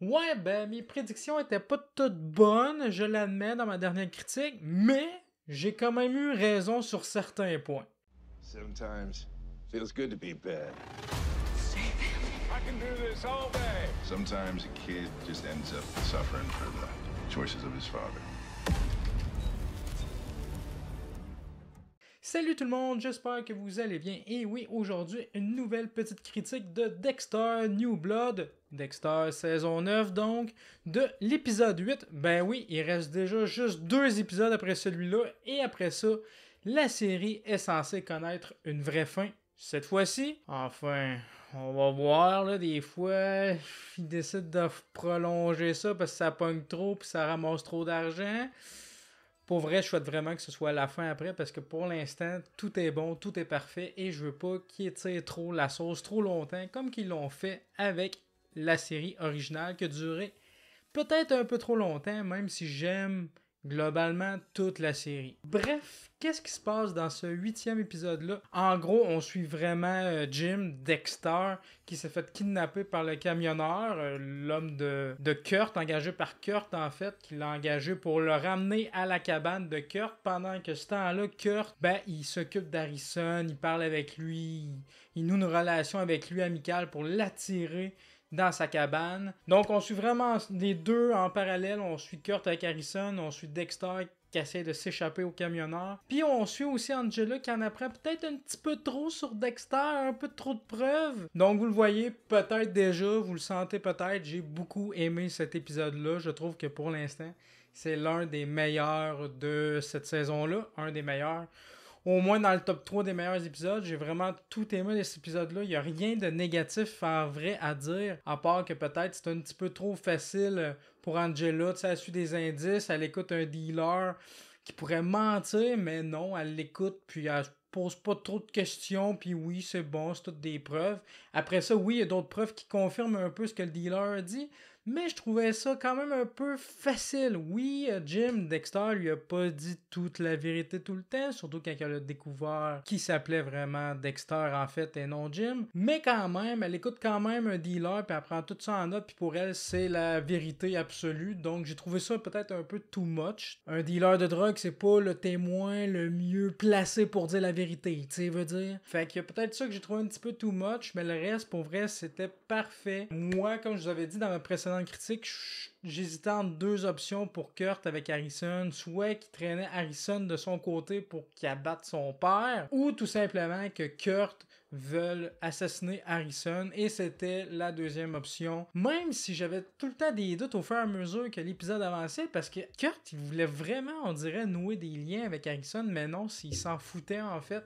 Ouais, ben mes prédictions étaient pas toutes bonnes, je l'admets dans ma dernière critique, mais j'ai quand même eu raison sur certains points. Sometimes feels good to be bad. I can do this all day. Sometimes a kid just ends up suffering for the choices of his father. Salut tout le monde, j'espère que vous allez bien. Et oui, aujourd'hui, une nouvelle petite critique de Dexter New Blood, Dexter saison 9 donc, de l'épisode 8. Ben oui, il reste déjà juste deux épisodes après celui-là, et après ça, la série est censée connaître une vraie fin. Cette fois-ci, enfin, on va voir, là, des fois, ils décident de prolonger ça parce que ça pogne trop, puis ça ramasse trop d'argent pour vrai, je souhaite vraiment que ce soit la fin après parce que pour l'instant, tout est bon, tout est parfait et je veux pas qu'ils trop la sauce trop longtemps comme qu'ils l'ont fait avec la série originale qui a duré peut-être un peu trop longtemps, même si j'aime globalement toute la série. Bref, qu'est-ce qui se passe dans ce huitième épisode-là? En gros, on suit vraiment euh, Jim Dexter qui s'est fait kidnapper par le camionneur, euh, l'homme de, de Kurt, engagé par Kurt en fait, qui l'a engagé pour le ramener à la cabane de Kurt pendant que ce temps-là, Kurt, ben, il s'occupe d'Harrison, il parle avec lui, il noue une relation avec lui amicale pour l'attirer dans sa cabane. Donc, on suit vraiment les deux en parallèle. On suit Kurt avec Harrison, on suit Dexter qui essaie de s'échapper au camionneur. Puis on suit aussi Angela qui en apprend peut-être un petit peu trop sur Dexter, un peu trop de preuves. Donc vous le voyez peut-être déjà, vous le sentez peut-être, j'ai beaucoup aimé cet épisode-là. Je trouve que pour l'instant, c'est l'un des meilleurs de cette saison-là, un des meilleurs au moins dans le top 3 des meilleurs épisodes. J'ai vraiment tout aimé de cet épisode-là. Il n'y a rien de négatif en vrai à dire, à part que peut-être c'est un petit peu trop facile pour Angela. Tu sais, elle suit des indices, elle écoute un dealer qui pourrait mentir, mais non, elle l'écoute, puis elle pose pas trop de questions, puis oui, c'est bon, c'est toutes des preuves. Après ça, oui, il y a d'autres preuves qui confirment un peu ce que le dealer dit, mais je trouvais ça quand même un peu facile. Oui, euh, Jim Dexter lui a pas dit toute la vérité tout le temps, surtout quand elle a découvert qui s'appelait vraiment Dexter en fait et non Jim. Mais quand même, elle écoute quand même un dealer puis elle prend tout ça en note puis pour elle c'est la vérité absolue. Donc j'ai trouvé ça peut-être un peu too much. Un dealer de drogue c'est pas le témoin le mieux placé pour dire la vérité, tu sais, veut dire. Fait qu'il y a peut-être ça que j'ai trouvé un petit peu too much, mais le reste pour vrai c'était parfait. Moi, comme je vous avais dit dans ma précédente critique, j'hésitais entre deux options pour Kurt avec Harrison. Soit qu'il traînait Harrison de son côté pour qu'il abatte son père, ou tout simplement que Kurt veulent assassiner Harrison et c'était la deuxième option. Même si j'avais tout le temps des doutes au fur et à mesure que l'épisode avançait parce que Kurt il voulait vraiment on dirait nouer des liens avec Harrison mais non s'il s'en foutait en fait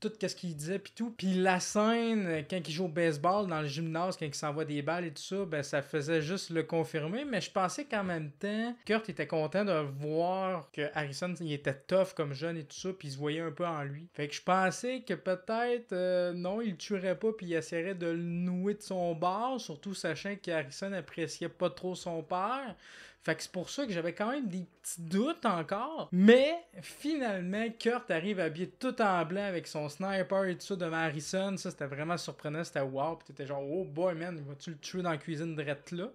tout ce qu'il disait, puis tout. Puis la scène, quand il joue au baseball dans le gymnase, quand il s'envoie des balles et tout ça, ben ça faisait juste le confirmer. Mais je pensais qu'en même temps, Kurt était content de voir que Harrison, il était tough comme jeune et tout ça, puis il se voyait un peu en lui. Fait que je pensais que peut-être, euh, non, il le tuerait pas, puis il essaierait de le nouer de son bord, surtout sachant qu'Harrison appréciait pas trop son père. Fait que c'est pour ça que j'avais quand même des petits doutes encore. Mais finalement, Kurt arrive à habillé tout en blanc avec son sniper et tout ça devant Harrison, ça c'était vraiment surprenant, c'était wow, pis t'étais genre, oh boy man, vas-tu le tuer dans la cuisine drette là?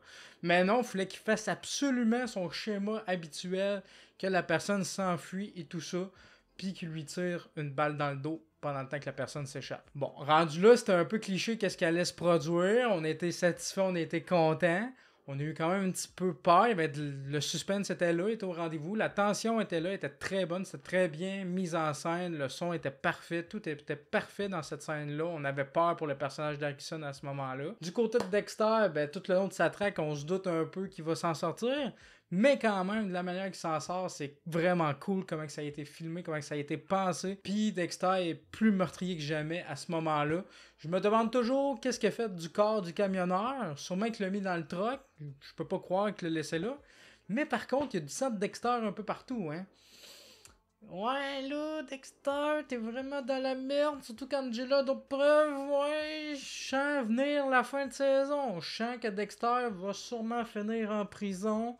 Mais non, il fallait qu'il fasse absolument son schéma habituel, que la personne s'enfuit et tout ça, puis qu'il lui tire une balle dans le dos pendant le temps que la personne s'échappe. Bon, rendu là, c'était un peu cliché qu'est-ce qu'elle allait se produire, on était satisfaits, on était content on a eu quand même un petit peu peur. le suspense était là, était au rendez-vous. La tension était là, était très bonne, c'était très bien mise en scène. Le son était parfait, tout était parfait dans cette scène-là. On avait peur pour le personnage d'Arkison à ce moment-là. Du côté de Dexter, ben, tout le long de sa traque, on se doute un peu qu'il va s'en sortir. Mais quand même, de la manière qu'il s'en sort, c'est vraiment cool comment ça a été filmé, comment ça a été pensé. Puis Dexter est plus meurtrier que jamais à ce moment-là. Je me demande toujours qu'est-ce qu'il a fait du corps du camionneur. Sûrement qu'il l'a mis dans le truck. Je peux pas croire qu'il l'a laissé là. Mais par contre, il y a du sang de Dexter un peu partout. Hein. Ouais, là, Dexter, t'es vraiment dans la merde, surtout quand j'ai là d'autres preuves. Ouais, je sens venir la fin de saison. Je sens que Dexter va sûrement finir en prison.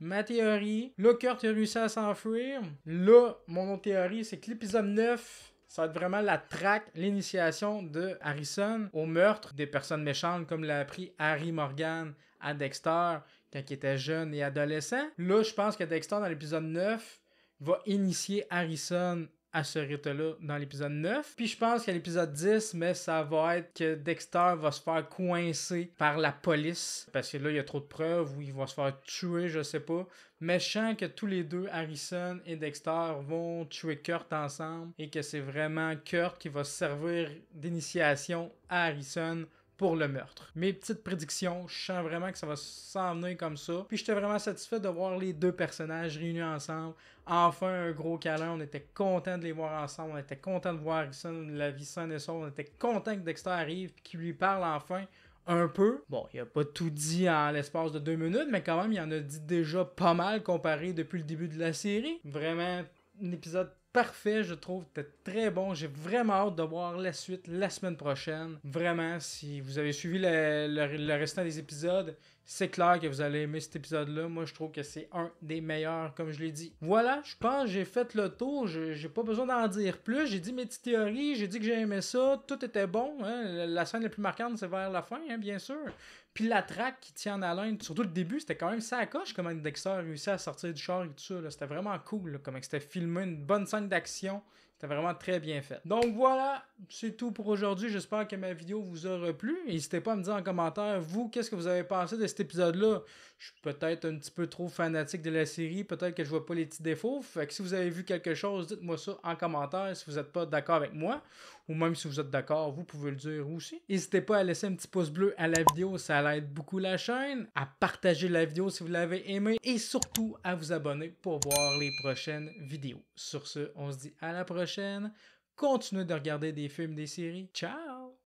Ma théorie, là, Kurt a réussi à s'enfuir. Là, mon autre théorie, c'est que l'épisode 9, ça va être vraiment la traque, l'initiation de Harrison au meurtre des personnes méchantes, comme l'a appris Harry Morgan à Dexter quand il était jeune et adolescent. Là, je pense que Dexter, dans l'épisode 9, va initier Harrison à ce rythme-là dans l'épisode 9. Puis je pense qu'à l'épisode 10, mais ça va être que Dexter va se faire coincer par la police parce que là, il y a trop de preuves ou il va se faire tuer, je sais pas. Mais je que tous les deux, Harrison et Dexter, vont tuer Kurt ensemble et que c'est vraiment Kurt qui va servir d'initiation à Harrison pour le meurtre. Mes petites prédictions, je sens vraiment que ça va s'emmener comme ça. Puis j'étais vraiment satisfait de voir les deux personnages réunis ensemble. Enfin, un gros câlin, on était content de les voir ensemble, on était content de voir la vie saine et sauve, on était content que Dexter arrive et qu'il lui parle enfin un peu. Bon, il a pas tout dit en l'espace de deux minutes, mais quand même, il en a dit déjà pas mal comparé depuis le début de la série. Vraiment, un épisode parfait, je trouve. C'était très bon. J'ai vraiment hâte de voir la suite la semaine prochaine. Vraiment, si vous avez suivi le, restant des épisodes, c'est clair que vous allez aimer cet épisode-là. Moi, je trouve que c'est un des meilleurs, comme je l'ai dit. Voilà, je pense que j'ai fait le tour. J'ai pas besoin d'en dire plus. J'ai dit mes petites théories. J'ai dit que j'ai aimé ça. Tout était bon. Hein. La scène la plus marquante, c'est vers la fin, hein, bien sûr. Puis la traque qui tient en haleine, surtout le début, c'était quand même ça coche comment Dexter a réussi à sortir du char et tout ça. C'était vraiment cool Comme comment c'était filmé. Une bonne scène d'action c'était vraiment très bien fait. Donc voilà, c'est tout pour aujourd'hui. J'espère que ma vidéo vous aura plu. N'hésitez pas à me dire en commentaire, vous, qu'est-ce que vous avez pensé de cet épisode-là. Je suis peut-être un petit peu trop fanatique de la série. Peut-être que je vois pas les petits défauts. Fait que si vous avez vu quelque chose, dites-moi ça en commentaire si vous n'êtes pas d'accord avec moi. Ou même si vous êtes d'accord, vous pouvez le dire aussi. N'hésitez pas à laisser un petit pouce bleu à la vidéo. Ça aide beaucoup la chaîne. À partager la vidéo si vous l'avez aimée. Et surtout, à vous abonner pour voir les prochaines vidéos. Sur ce, on se dit à la prochaine chaîne. Continuez de regarder des films, des séries. Ciao!